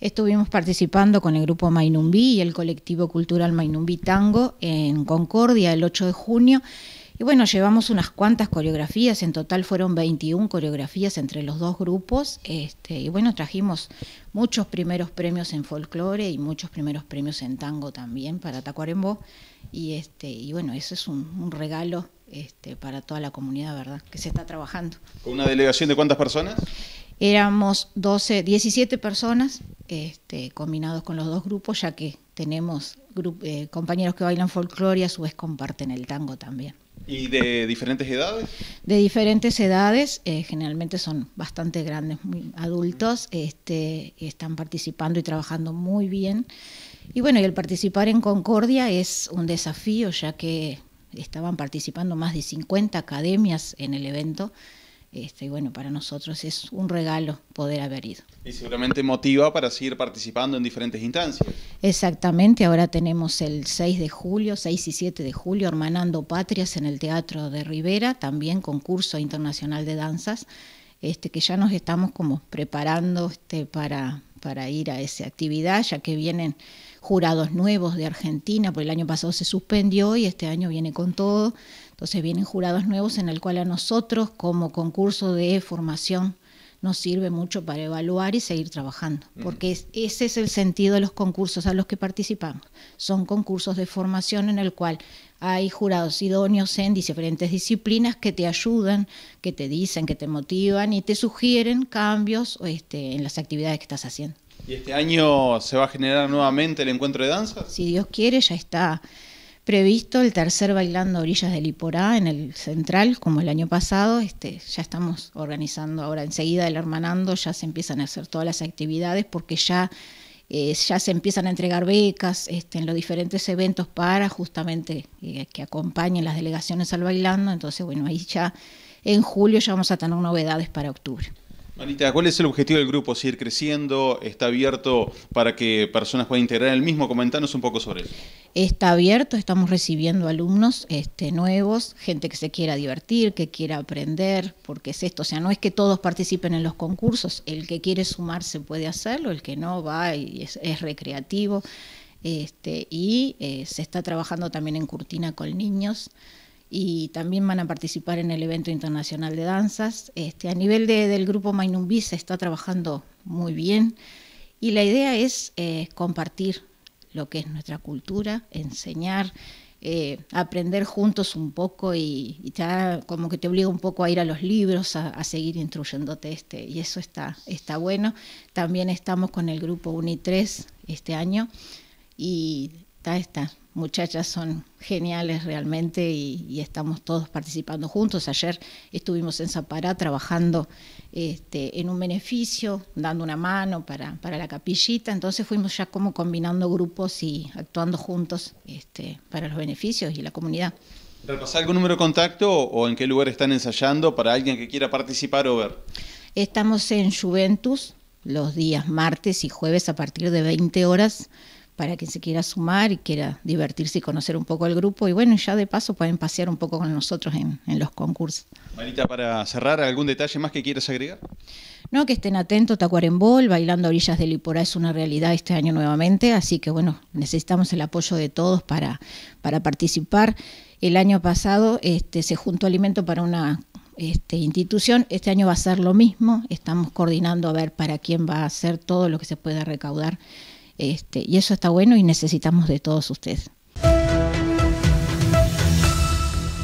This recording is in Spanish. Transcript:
Estuvimos participando con el grupo Mainumbi y el colectivo cultural Mainumbi Tango en Concordia el 8 de junio. Y bueno, llevamos unas cuantas coreografías, en total fueron 21 coreografías entre los dos grupos. Este, y bueno, trajimos muchos primeros premios en folclore y muchos primeros premios en tango también para Tacuarembó. Y, este, y bueno, eso es un, regalo este, para toda la comunidad, ¿verdad? Que se está trabajando. ¿Con una delegación de cuántas personas? Éramos 12, 17 personas este, combinados con los dos grupos, ya que tenemos eh, compañeros que bailan folclore y a su vez comparten el tango también. ¿Y de diferentes edades? De diferentes edades, eh, generalmente son bastante grandes, adultos, este, están participando y trabajando muy bien. Y bueno, y el participar en Concordia es un desafío, ya que estaban participando más de 50 academias en el evento este, y bueno, para nosotros es un regalo poder haber ido. Y seguramente motiva para seguir participando en diferentes instancias. Exactamente, ahora tenemos el 6 de julio, 6 y 7 de julio, Hermanando Patrias en el Teatro de Rivera, también concurso internacional de danzas, este, que ya nos estamos como preparando este, para, para ir a esa actividad, ya que vienen jurados nuevos de Argentina, porque el año pasado se suspendió y este año viene con todo. Entonces vienen jurados nuevos en el cual a nosotros, como concurso de formación nos sirve mucho para evaluar y seguir trabajando, porque ese es el sentido de los concursos a los que participamos. Son concursos de formación en el cual hay jurados idóneos en diferentes disciplinas que te ayudan, que te dicen, que te motivan y te sugieren cambios este, en las actividades que estás haciendo. ¿Y este año se va a generar nuevamente el encuentro de danza? Si Dios quiere, ya está previsto el tercer Bailando Orillas del Iporá en el Central, como el año pasado. Este, ya estamos organizando ahora enseguida el hermanando, ya se empiezan a hacer todas las actividades porque ya, eh, ya se empiezan a entregar becas este, en los diferentes eventos para justamente eh, que acompañen las delegaciones al bailando. Entonces, bueno, ahí ya en julio ya vamos a tener novedades para octubre. Marita, ¿cuál es el objetivo del grupo? ¿Seguir creciendo? ¿Está abierto para que personas puedan integrar el mismo? Comentanos un poco sobre él. Está abierto, estamos recibiendo alumnos este, nuevos, gente que se quiera divertir, que quiera aprender, porque es esto, o sea, no es que todos participen en los concursos, el que quiere sumarse puede hacerlo, el que no va y es, recreativo, este, y eh, se está trabajando también en Cortina con niños y también van a participar en el evento internacional de danzas. Este, a nivel del grupo Mainumbi se está trabajando muy bien y la idea es eh, compartir lo que es nuestra cultura, enseñar, eh, aprender juntos un poco y, ya como que te obliga un poco a ir a los libros, a, seguir instruyéndote este, y eso está, está bueno. También estamos con el grupo UNI3 este año y estas muchachas son geniales realmente y, estamos todos participando juntos. Ayer estuvimos en Zapará trabajando este, en un beneficio, dando una mano para, la capillita, entonces fuimos ya como combinando grupos y actuando juntos este, para los beneficios y la comunidad. ¿Repasar algún número de contacto o en qué lugar están ensayando para alguien que quiera participar o ver? Estamos en Juventus los días martes y jueves a partir de 20 horas para quien se quiera sumar y quiera divertirse y conocer un poco el grupo. Y bueno, ya de paso pueden pasear un poco con nosotros en, los concursos. Marita, para cerrar, ¿algún detalle más que quieras agregar? No, que estén atentos, Tacuarembol, Bailando Orillas de Iporá es una realidad este año nuevamente, así que bueno, necesitamos el apoyo de todos para, para participar. El año pasado este, se juntó alimento para una este, institución. Este año va a ser lo mismo. Estamos coordinando a ver para quién va a hacer todo lo que se pueda recaudar este, y eso está bueno y necesitamos de todos ustedes.